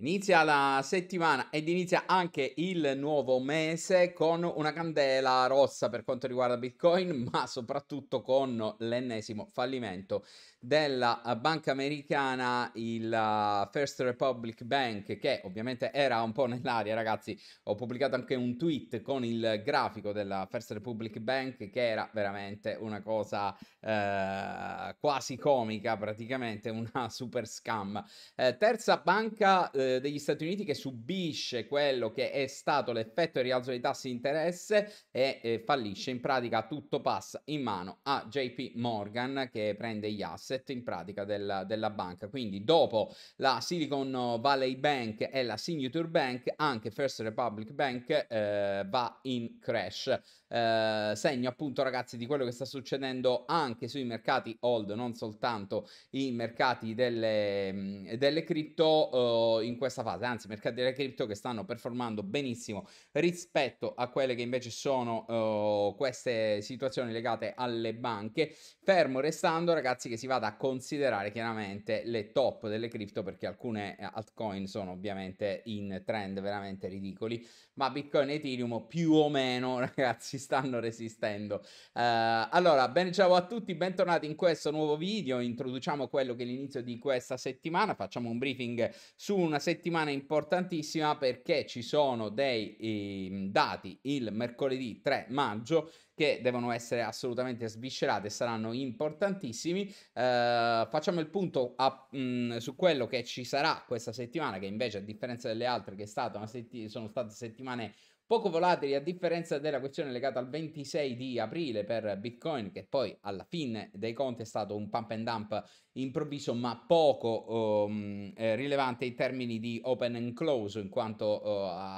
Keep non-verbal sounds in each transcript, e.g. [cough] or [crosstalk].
Inizia la settimana ed inizia anche il nuovo mese con una candela rossa per quanto riguarda Bitcoin, [laughs] ma soprattutto con l'ennesimo fallimento della banca americana, il uh, First Republic Bank, che ovviamente era un po' nell'aria, ragazzi. Ho pubblicato anche un tweet con il grafico della First Republic Bank, che era veramente una cosa eh, quasi comica, praticamente [laughs] una super scam. Eh, terza banca. Eh, degli Stati Uniti che subisce quello che è stato l'effetto di rialzo dei tassi di interesse e eh, fallisce. In pratica tutto passa in mano a JP Morgan che prende gli asset in pratica della, della banca. Quindi dopo la Silicon Valley Bank e la Signature Bank, anche First Republic Bank eh, va in crash. Eh, segno appunto ragazzi di quello che sta succedendo anche sui mercati old, non soltanto i mercati delle, delle cripto. Oh, in questa fase, anzi i mercati delle cripto che stanno performando benissimo rispetto a quelle che invece sono uh, queste situazioni legate alle banche, fermo restando ragazzi che si vada a considerare chiaramente le top delle cripto perché alcune eh, altcoin sono ovviamente in trend veramente ridicoli, ma Bitcoin e Ethereum più o meno [laughs] ragazzi stanno resistendo. Uh, allora, ben ciao a tutti, bentornati in questo nuovo video, introduciamo quello che è l'inizio di questa settimana, facciamo un briefing su una settimana settimana importantissima perché ci sono dei eh, dati il mercoledì 3 maggio che devono essere assolutamente sviscerate e saranno importantissimi. Eh, facciamo il punto a, mh, mm, su quello che ci sarà questa settimana, che invece a differenza delle altre che sono state settimane poco volatili a differenza della questione legata al 26 di aprile per Bitcoin che poi alla fine dei conti è stato un pump and dump improvviso ma poco um, eh, rilevante in termini di open and close in quanto uh,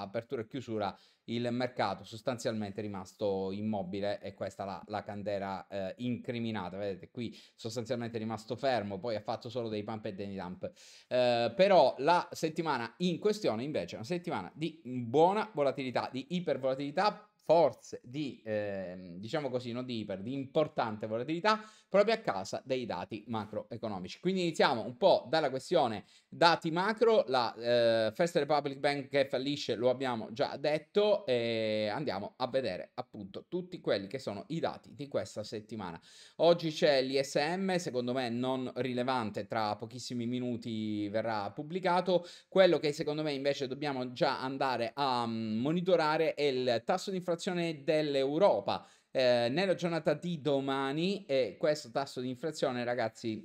apertura e chiusura il mercato sostanzialmente è rimasto immobile e questa la, la candela eh, incriminata, vedete qui sostanzialmente è rimasto fermo, poi ha fatto solo dei pump e dei dump, eh, però la settimana in questione invece è una settimana di buona volatilità, di ipervolatilità, forze di, eh, diciamo così, non di iper, di importante volatilità, proprio a casa dei dati macroeconomici. Quindi iniziamo un po' dalla questione dati macro, la eh, First Republic Bank che fallisce lo abbiamo già detto e andiamo a vedere appunto tutti quelli che sono i dati di questa settimana. Oggi c'è l'ISM, secondo me non rilevante, tra pochissimi minuti verrà pubblicato. Quello che secondo me invece dobbiamo già andare a mm, monitorare è il tasso di inflazione dell'Europa eh, nella giornata di domani e questo tasso di inflazione ragazzi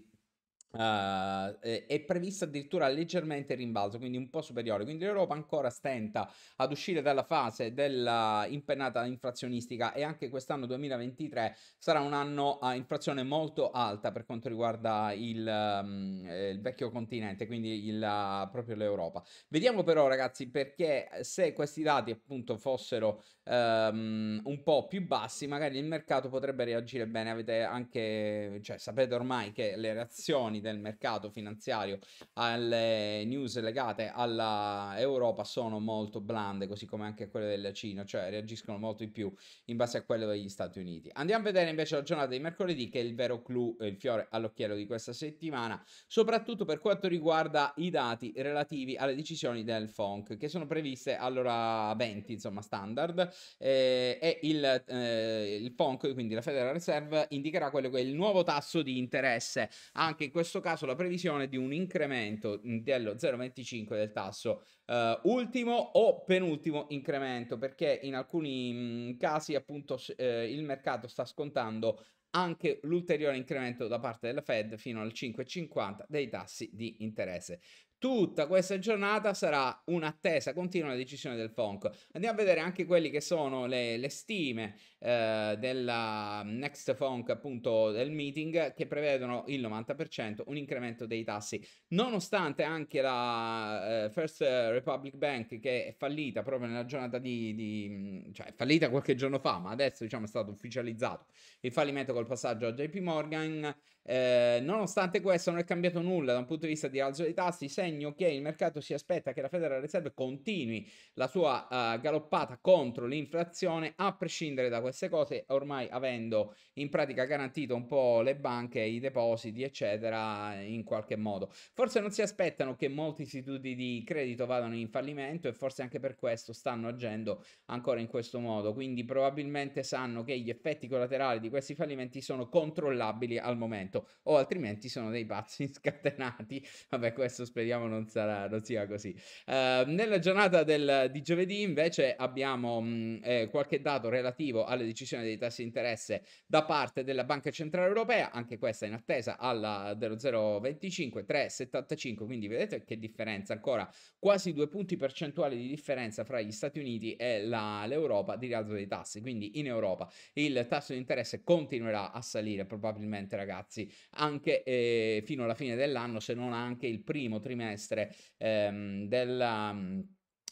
Uh, ah, è prevista addirittura leggermente in rimbalzo, quindi un po' superiore. Quindi l'Europa ancora stenta ad uscire dalla fase dell'impennata inflazionistica e anche quest'anno 2023 sarà un anno a inflazione molto alta per quanto riguarda il, um, il vecchio continente, quindi il, uh, proprio l'Europa. Vediamo però ragazzi perché se questi dati appunto fossero um, un po' più bassi, magari il mercato potrebbe reagire bene. Avete anche, cioè sapete ormai che le reazioni del mercato finanziario alle news legate all'Europa sono molto blande, così come anche quelle della Cina, cioè reagiscono molto di più in base a quello degli Stati Uniti. Andiamo a vedere invece la giornata di mercoledì, che è il vero clou, il fiore all'occhiello di questa settimana, soprattutto per quanto riguarda i dati relativi alle decisioni del FONC, che sono previste all'ora 20, insomma, standard, eh, e il, eh, il FONC, quindi la Federal Reserve, indicherà quello che è il nuovo tasso di interesse. Anche in questo questo caso la previsione di un incremento dello 0,25 del tasso eh, ultimo o penultimo incremento, perché in alcuni mh, casi appunto eh, il mercato sta scontando anche l'ulteriore incremento da parte della Fed fino al 5,50 dei tassi di interesse. Tutta questa giornata sarà un'attesa continua della decisione del FONC. Andiamo a vedere anche quelle che sono le, le stime eh, della Next Funk appunto del meeting che prevedono il 90% un incremento dei tassi nonostante anche la eh, First Republic Bank che è fallita proprio nella giornata di, di mm, cioè è fallita qualche giorno fa ma adesso diciamo è stato ufficializzato il fallimento col passaggio a JP Morgan eh, nonostante questo non è cambiato nulla da un punto di vista di alzo dei tassi segno che il mercato si aspetta che la Federal Reserve continui la sua uh, galoppata contro l'inflazione a prescindere da questo queste cose, ormai avendo in pratica garantito un po' le banche, i depositi, eccetera, in qualche modo. Forse non si aspettano che molti istituti di credito vadano in fallimento e forse anche per questo stanno agendo ancora in questo modo, quindi probabilmente sanno che gli effetti collaterali di questi fallimenti sono controllabili al momento o altrimenti sono dei pazzi [laughs] scatenati. Vabbè, questo speriamo non, sarà, non sia così. Uh, nella giornata del, di giovedì invece abbiamo mh, mm, eh, qualche dato relativo a alla decisioni dei tassi di interesse da parte della Banca Centrale Europea, anche questa in attesa alla dello 0,25, 3,75, quindi vedete che differenza ancora, quasi due punti percentuali di differenza fra gli Stati Uniti e la, l'Europa di rialzo dei tassi, quindi in Europa il tasso di interesse continuerà a salire probabilmente ragazzi anche eh, fino alla fine dell'anno se non anche il primo trimestre ehm, della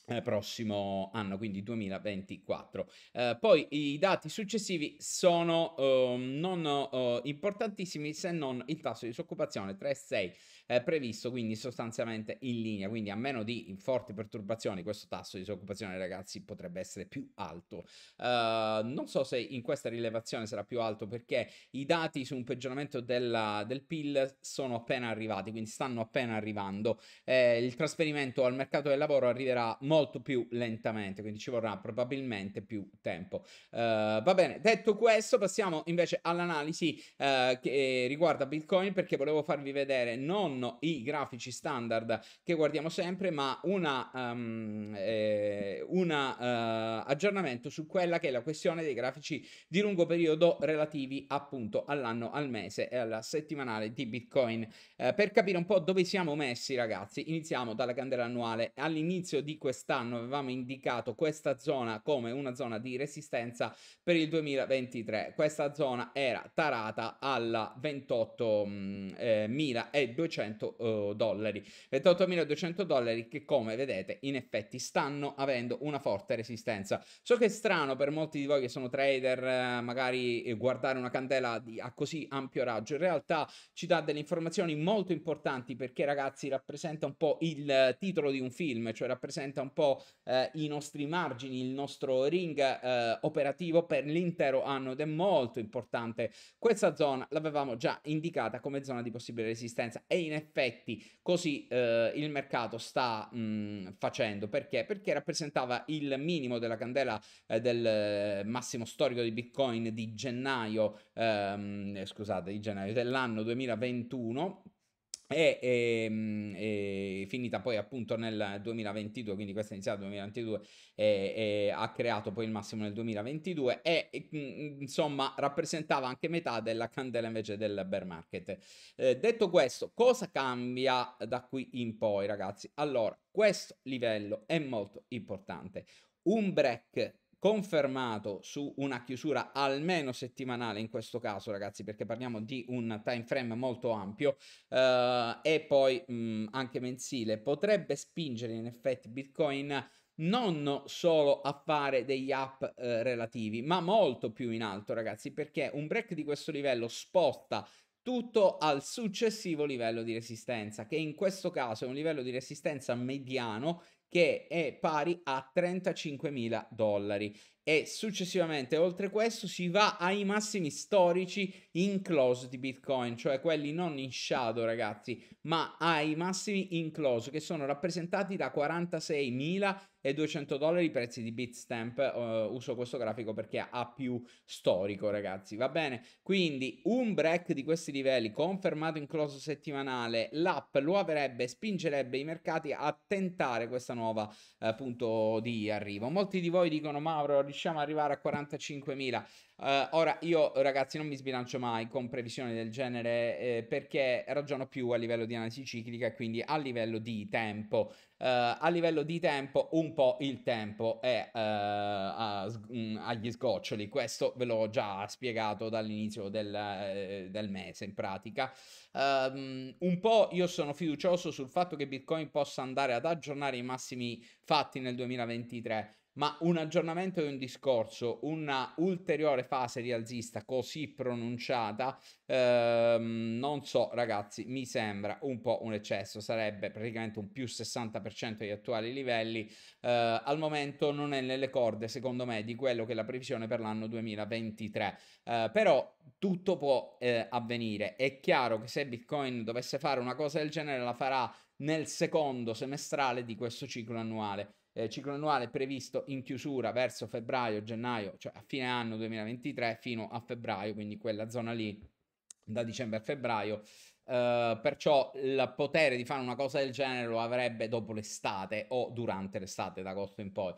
eh, prossimo anno, quindi 2024. Eh, poi i dati successivi sono eh, non eh, importantissimi se non il tasso di disoccupazione 3,6 eh, previsto, quindi sostanzialmente in linea, quindi a meno di forti perturbazioni questo tasso di disoccupazione ragazzi potrebbe essere più alto. Uh, non so se in questa rilevazione sarà più alto perché i dati su un peggioramento della, del PIL sono appena arrivati, quindi stanno appena arrivando. Eh, il trasferimento al mercato del lavoro arriverà molto più lentamente, quindi ci vorrà probabilmente più tempo. Uh, va bene, detto questo passiamo invece all'analisi uh, che riguarda Bitcoin perché volevo farvi vedere non non i grafici standard che guardiamo sempre, ma un um, ehm, eh, uh, aggiornamento su quella che è la questione dei grafici di lungo periodo relativi appunto all'anno, al mese e alla settimanale di Bitcoin. Eh, per capire un po' dove siamo messi ragazzi, iniziamo dalla candela annuale. All'inizio di quest'anno avevamo indicato questa zona come una zona di resistenza per il 2023. Questa zona era tarata alla 28.200 28.200 eh, dollari. 28.200 dollari che come vedete in effetti stanno avendo una forte resistenza. So che è strano per molti di voi che sono trader eh, magari eh, guardare una candela a così ampio raggio, in realtà ci dà delle informazioni molto importanti perché ragazzi rappresenta un po' il titolo di un film, cioè rappresenta un po' eh, i nostri margini, il nostro ring eh, operativo per l'intero anno ed è molto importante. Questa zona l'avevamo già indicata come zona di possibile resistenza e in in effetti così eh, il mercato sta mh, facendo. Perché? Perché rappresentava il minimo della candela eh, del eh, massimo storico di Bitcoin di gennaio, ehm, scusate, di gennaio dell'anno 2021 è, è, è, finita poi appunto nel 2022, quindi questa è iniziata nel 2022 e, ha creato poi il massimo nel 2022 e, e mhmm, insomma rappresentava anche metà della candela invece del bear market. Eh, detto questo, cosa cambia da qui in poi ragazzi? Allora, questo livello è molto importante. Un break confermato su una chiusura almeno settimanale in questo caso ragazzi perché parliamo di un time frame molto ampio eh, e poi mh, anche mensile potrebbe spingere in effetti bitcoin non solo a fare degli up eh, relativi ma molto più in alto ragazzi perché un break di questo livello sposta tutto al successivo livello di resistenza, che in questo caso è un livello di resistenza mediano che è pari a 35.000 dollari e successivamente oltre questo si va ai massimi storici in close di Bitcoin, cioè quelli non in shadow ragazzi, ma ai massimi in close che sono rappresentati da 46.200 dollari i prezzi di Bitstamp, uh, uso questo grafico perché ha più storico ragazzi, va bene? Quindi un break di questi livelli confermato in close settimanale, l'app lo avrebbe, spingerebbe i mercati a tentare questa nuova uh, punto di arrivo. Molti di voi dicono Mauro riusciamo ad arrivare a 45.000. Uh, eh, ora io ragazzi non mi sbilancio mai con previsioni del genere eh, perché ragiono più a livello di analisi ciclica e quindi a livello di tempo. Uh, a livello di tempo un po' il tempo è uh, a, mh, mm, agli sgoccioli, questo ve l'ho già spiegato dall'inizio del, eh, del mese in pratica. Um, un po' io sono fiducioso sul fatto che Bitcoin possa andare ad aggiornare i massimi fatti nel 2023 ma un aggiornamento di un discorso, una ulteriore fase rialzista così pronunciata, ehm, non so ragazzi, mi sembra un po' un eccesso, sarebbe praticamente un più 60% agli attuali livelli, eh, al momento non è nelle corde secondo me di quello che è la previsione per l'anno 2023, eh, però tutto può eh, avvenire, è chiaro che se Bitcoin dovesse fare una cosa del genere la farà nel secondo semestrale di questo ciclo annuale eh, ciclo annuale previsto in chiusura verso febbraio, gennaio, cioè a fine anno 2023 fino a febbraio, quindi quella zona lì da dicembre a febbraio. Uh, perciò il potere di fare una cosa del genere lo avrebbe dopo l'estate o durante l'estate, da agosto in poi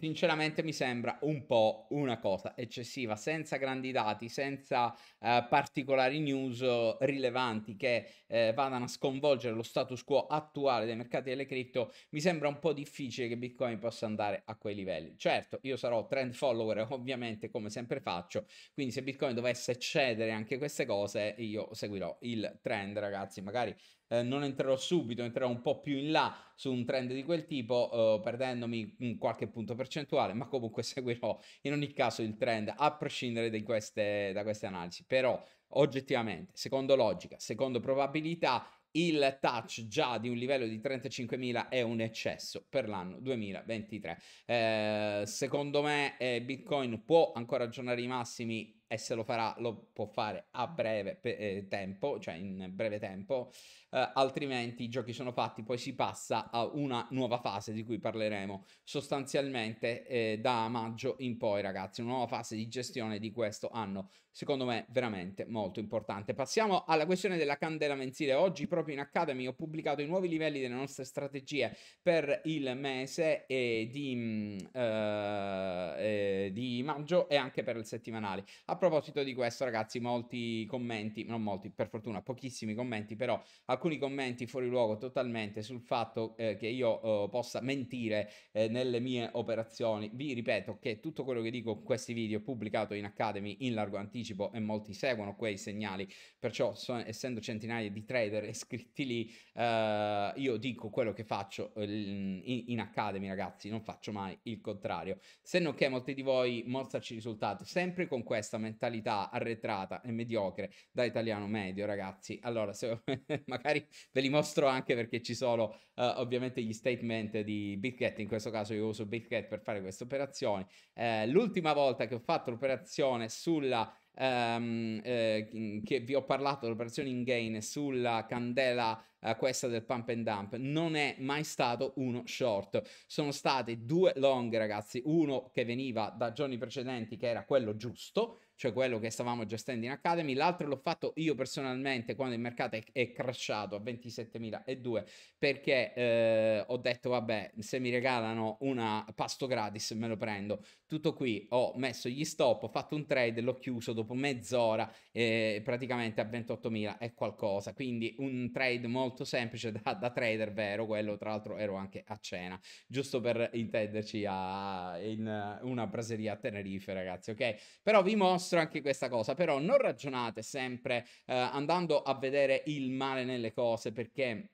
sinceramente mi sembra un po' una cosa eccessiva, senza grandi dati, senza eh, particolari news rilevanti che eh, vadano a sconvolgere lo status quo attuale dei mercati delle cripto, mi sembra un po' difficile che Bitcoin possa andare a quei livelli. Certo, io sarò trend follower, [laughs] ovviamente, come sempre faccio, quindi se Bitcoin dovesse cedere anche queste cose, io seguirò il trend, ragazzi, magari eh, non entrerò subito, entrerò un po' più in là su un trend di quel tipo, eh, perdendomi qualche punto percentuale, ma comunque [laughs] seguirò in ogni caso il trend a prescindere queste, da queste analisi. Però oggettivamente, secondo logica, secondo probabilità, il touch già di un livello di 35.000 è un eccesso per l'anno 2023. Eh, secondo me eh, Bitcoin può ancora aggiornare i massimi e se lo farà lo può fare a breve pe- eh, tempo, cioè in breve tempo, eh, altrimenti i giochi sono fatti, poi si passa a una nuova fase di cui parleremo sostanzialmente eh, da maggio in poi ragazzi, una nuova fase di gestione di questo anno, secondo me veramente molto importante. Passiamo alla questione della candela mensile, oggi proprio in Academy ho pubblicato i nuovi livelli delle nostre strategie per il mese e di, mm, eh, di maggio e anche per il settimanale. A proposito di questo ragazzi, molti commenti, non molti per fortuna, pochissimi commenti però, alcuni alcuni commenti fuori luogo totalmente sul fatto eh, che io eh, possa mentire eh, nelle mie operazioni. Vi ripeto che tutto quello che dico in questi video pubblicato in Academy in largo anticipo e molti seguono quei segnali, perciò so, essendo centinaia di trader iscritti lì, eh, io dico quello che faccio eh, in, in, Academy, ragazzi, non faccio mai il contrario. Se non che molti di voi mostrarci risultati sempre con questa mentalità arretrata e mediocre da italiano medio, ragazzi. Allora, se [laughs] magari magari [laughs] ve li mostro anche perché ci sono uh, ovviamente gli statement di BitGet, in questo caso io uso BitGet per fare queste operazioni. Eh, l'ultima volta che ho fatto l'operazione sulla Um, eh, che vi ho parlato dell'operazione in gain sulla candela eh, questa del pump and dump non è mai stato uno short sono state due long ragazzi uno che veniva da giorni precedenti che era quello giusto cioè quello che stavamo gestendo in Academy, l'altro l'ho fatto io personalmente quando il mercato è, è crashato a 27.002 perché eh, ho detto vabbè se mi regalano una pasto gratis me lo prendo, tutto qui, ho messo gli stop, ho fatto un trade, l'ho chiuso dopo mezz'ora eh, praticamente a 28.000 e qualcosa, quindi un trade molto semplice [laughs] da, da trader vero, quello tra l'altro ero anche a cena, giusto per intenderci a, in una braseria a Tenerife ragazzi, ok? Però vi mostro mostro anche questa cosa, però non ragionate sempre eh, andando a vedere il male nelle cose perché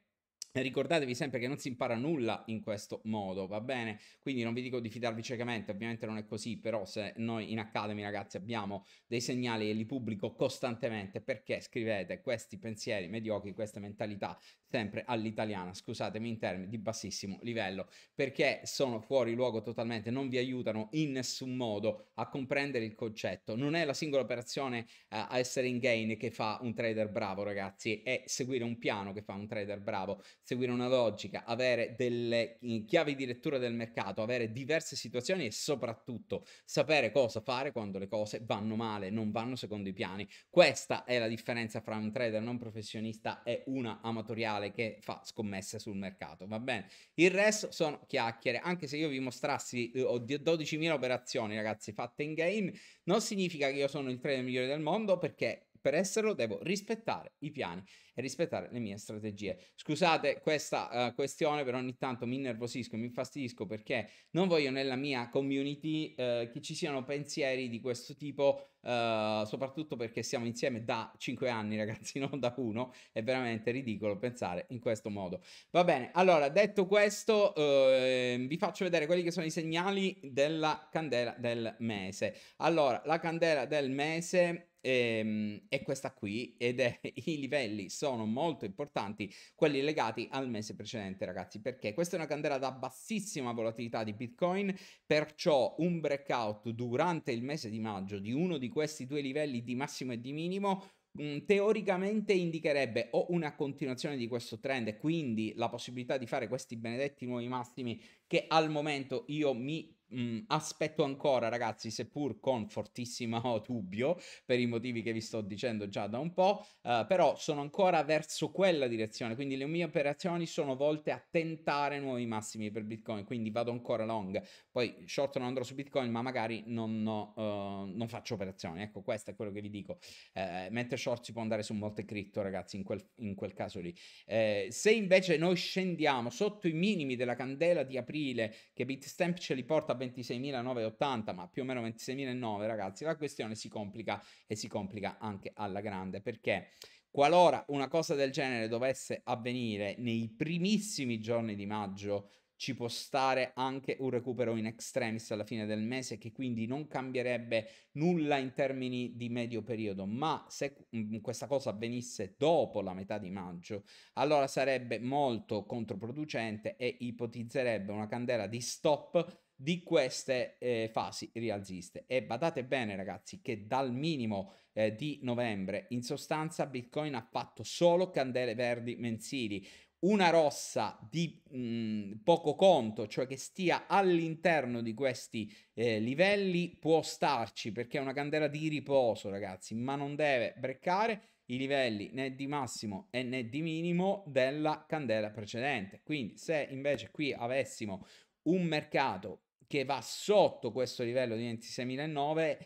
Ricordatevi sempre che non si impara nulla in questo modo, va bene? Quindi non vi dico di fidarvi ciecamente, ovviamente non è così, però se noi in Academy ragazzi abbiamo dei segnali e li pubblico costantemente, perché scrivete questi pensieri mediocri, queste mentalità sempre all'italiana, scusatemi in termini di bassissimo livello, perché sono fuori luogo totalmente, non vi aiutano in nessun modo a comprendere il concetto. Non è la singola operazione eh, a essere in gain che fa un trader bravo ragazzi, è seguire un piano che fa un trader bravo seguire una logica, avere delle chiavi di lettura del mercato, avere diverse situazioni e soprattutto sapere cosa fare quando le cose vanno male, non vanno secondo i piani. Questa è la differenza fra un trader non professionista e una amatoriale che fa scommesse sul mercato, va bene? Il resto sono chiacchiere, anche se io vi mostrassi 12.000 eh, operazioni, ragazzi, fatte in game, non significa che io sono il trader migliore del mondo perché per esserlo devo rispettare i piani e rispettare le mie strategie. Scusate questa uh, questione, però ogni tanto mi innervosisco, mi infastidisco perché non voglio nella mia community uh, che ci siano pensieri di questo tipo, uh, soprattutto perché siamo insieme da 5 anni, [laughs] ragazzi, non da uno. È veramente ridicolo pensare in questo modo. Va bene, allora detto questo, ehm, vi faccio vedere quelli che sono i segnali della candela del mese. Allora, la candela del mese e, ehm, è questa qui ed è [laughs] i livelli sono molto importanti, quelli legati al mese precedente ragazzi, perché questa è una candela da bassissima volatilità di Bitcoin, perciò un breakout durante il mese di maggio di uno di questi due livelli di massimo e di minimo mm, teoricamente indicherebbe o una continuazione di questo trend e quindi la possibilità di fare questi benedetti nuovi massimi che al momento io mi mh, aspetto ancora, ragazzi, seppur con fortissimo [laughs] dubbio, per i motivi che vi sto dicendo già da un po', uh, però sono ancora verso quella direzione, quindi le mie operazioni sono volte a tentare nuovi massimi per Bitcoin, quindi vado ancora long, poi short non andrò su Bitcoin, ma magari non, uh, non faccio operazioni, ecco, questo è quello che vi dico, eh, mentre short si può andare su molte cripto, ragazzi, in quel, in quel caso lì. Eh, se invece noi scendiamo sotto i minimi della candela di aprile, che Bitstamp ce li porta 26.980, ma più o meno 26.009 ragazzi, la questione si complica e si complica anche alla grande perché qualora una cosa del genere dovesse avvenire nei primissimi giorni di maggio ci può stare anche un recupero in extremis alla fine del mese che quindi non cambierebbe nulla in termini di medio periodo, ma se mm, questa cosa avvenisse dopo la metà di maggio, allora sarebbe molto controproducente e ipotizzerebbe una candela di stop di queste eh, fasi rialziste. E badate bene ragazzi che dal minimo eh, di novembre in sostanza Bitcoin ha fatto solo candele verdi mensili, una rossa di mh, poco conto, cioè che stia all'interno di questi eh, livelli può starci perché è una candela di riposo ragazzi, ma non deve breccare i livelli né di massimo e né di minimo della candela precedente. Quindi se invece qui avessimo un mercato che va sotto questo livello di 26.009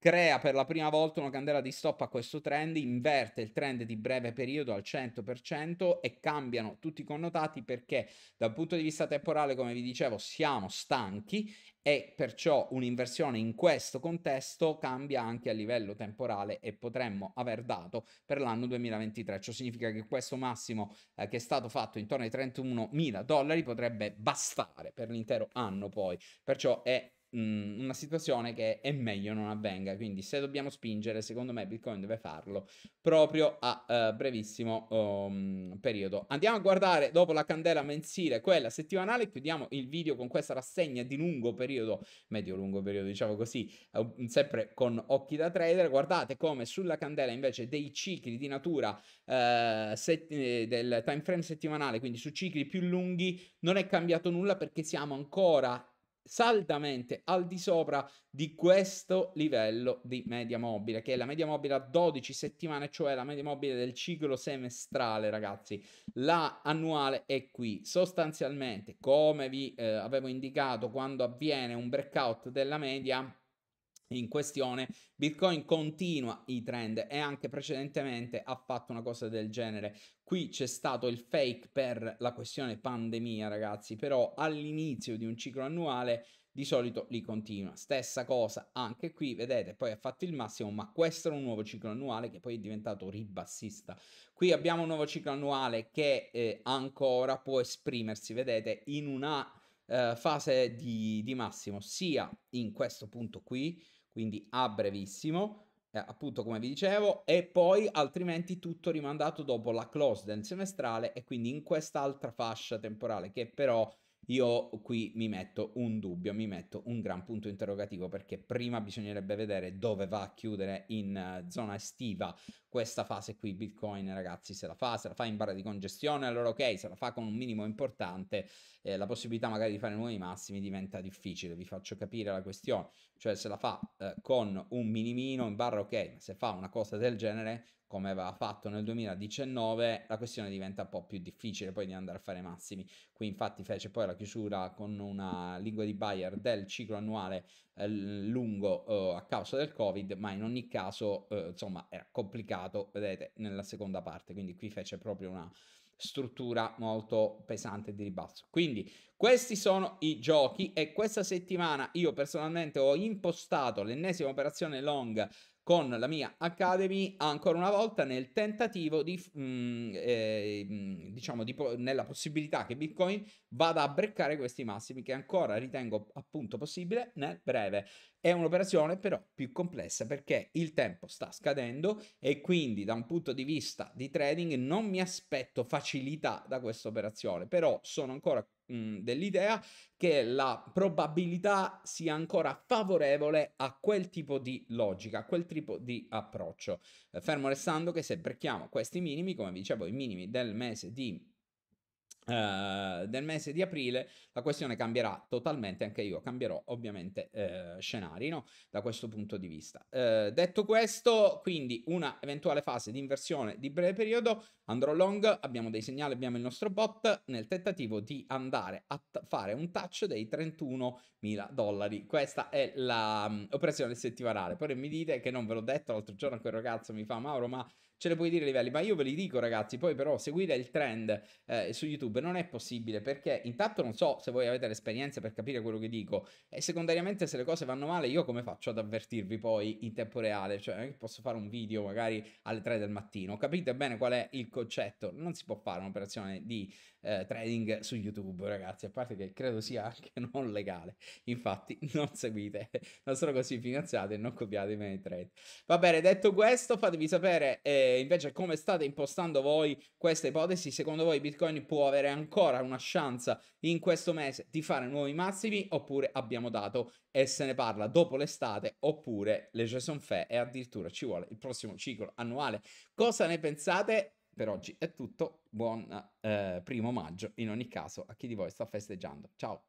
crea per la prima volta una candela di stop a questo trend, inverte il trend di breve periodo al 100% e cambiano tutti i connotati perché dal punto di vista temporale, come vi dicevo, siamo stanchi e perciò un'inversione in questo contesto cambia anche a livello temporale e potremmo aver dato per l'anno 2023. Ciò significa che questo massimo eh, che è stato fatto intorno ai 31.000 dollari potrebbe bastare per l'intero anno poi. Perciò è mh, una situazione che è meglio non avvenga. Quindi se dobbiamo spingere, secondo me Bitcoin deve farlo proprio a uh, brevissimo um, periodo. Andiamo a guardare dopo la candela mensile, quella settimanale, chiudiamo il video con questa rassegna di lungo periodo, medio-lungo periodo, diciamo così, uh, sempre con occhi da trader. Guardate come sulla candela invece dei cicli di natura uh, set- del time frame settimanale, quindi su cicli più lunghi, non è cambiato nulla perché siamo ancora saldamente al di sopra di questo livello di media mobile, che è la media mobile a 12 settimane, cioè la media mobile del ciclo semestrale, ragazzi. La annuale è qui. Sostanzialmente, come vi eh, avevo indicato, quando avviene un breakout della media, in questione, Bitcoin continua i trend e anche precedentemente ha fatto una cosa del genere. Qui c'è stato il fake per la questione pandemia, ragazzi, però all'inizio di un ciclo annuale di solito li continua. Stessa cosa anche qui, vedete, poi ha fatto il massimo, ma questo era un nuovo ciclo annuale che poi è diventato ribassista. Qui abbiamo un nuovo ciclo annuale che eh, ancora può esprimersi, vedete, in una eh, fase di, di massimo, sia in questo punto qui, quindi a brevissimo, eh, appunto come vi dicevo, e poi altrimenti tutto rimandato dopo la close del semestrale e quindi in quest'altra fascia temporale che però io qui mi metto un dubbio, mi metto un gran punto interrogativo perché prima bisognerebbe vedere dove va a chiudere in eh, zona estiva questa fase qui. Bitcoin, ragazzi, se la fa, se la fa in barra di congestione, allora ok, se la fa con un minimo importante, eh, la possibilità magari di fare nuovi massimi diventa difficile. Vi faccio capire la questione, cioè se la fa eh, con un minimino in barra, ok, ma se fa una cosa del genere come aveva fatto nel 2019, la questione diventa un po' più difficile poi di andare a fare massimi. Qui infatti fece poi la chiusura con una lingua di Bayer del ciclo annuale eh, lungo eh, a causa del Covid, ma in ogni caso eh, insomma era complicato, vedete, nella seconda parte, quindi qui fece proprio una struttura molto pesante di ribasso. Quindi questi sono i giochi e questa settimana io personalmente ho impostato l'ennesima operazione long con la mia Academy ancora una volta nel tentativo di, mh, mm, eh, mm, diciamo, di po- nella possibilità che Bitcoin vada a breccare questi massimi che ancora ritengo appunto possibile nel breve. È un'operazione però più complessa perché il tempo sta scadendo e quindi da un punto di vista di trading non mi aspetto facilità da questa operazione, però sono ancora dell'idea che la probabilità sia ancora favorevole a quel tipo di logica, a quel tipo di approccio. Eh, fermo restando che se brecchiamo questi minimi, come vi dicevo, i minimi del mese di Uh, del mese di aprile la questione cambierà totalmente, anche io cambierò ovviamente eh, scenari no? da questo punto di vista. Uh, detto questo, quindi una eventuale fase di inversione di breve periodo, andrò long, abbiamo dei segnali, abbiamo il nostro bot nel tentativo di andare a t- fare un touch dei 31 mila dollari. Questa è l'operazione mm, um, settimanale. Poi mi dite che non ve l'ho detto l'altro giorno, quel ragazzo mi fa Mauro, ma ce le puoi dire i livelli, ma io ve li dico ragazzi, poi però seguire il trend eh, su YouTube non è possibile perché intanto non so se voi avete l'esperienza per capire quello che dico e secondariamente se le cose vanno male io come faccio ad avvertirvi poi in tempo reale, cioè non è che posso fare un video magari alle 3 del mattino, capite bene qual è il concetto, non si può fare un'operazione di eh, trading su YouTube ragazzi, a parte che credo sia anche [laughs] non legale, infatti non seguite, non sono così finanziati e non copiate i miei trade. Va bene, detto questo fatemi sapere... Eh, invece come state impostando voi questa ipotesi, secondo voi Bitcoin può avere ancora una chance in questo mese di fare nuovi massimi oppure abbiamo dato e se ne parla dopo l'estate oppure le Jason Fair e addirittura ci vuole il prossimo ciclo annuale. Cosa ne pensate? Per oggi è tutto, buon eh, primo maggio in ogni caso a chi di voi sta festeggiando. Ciao!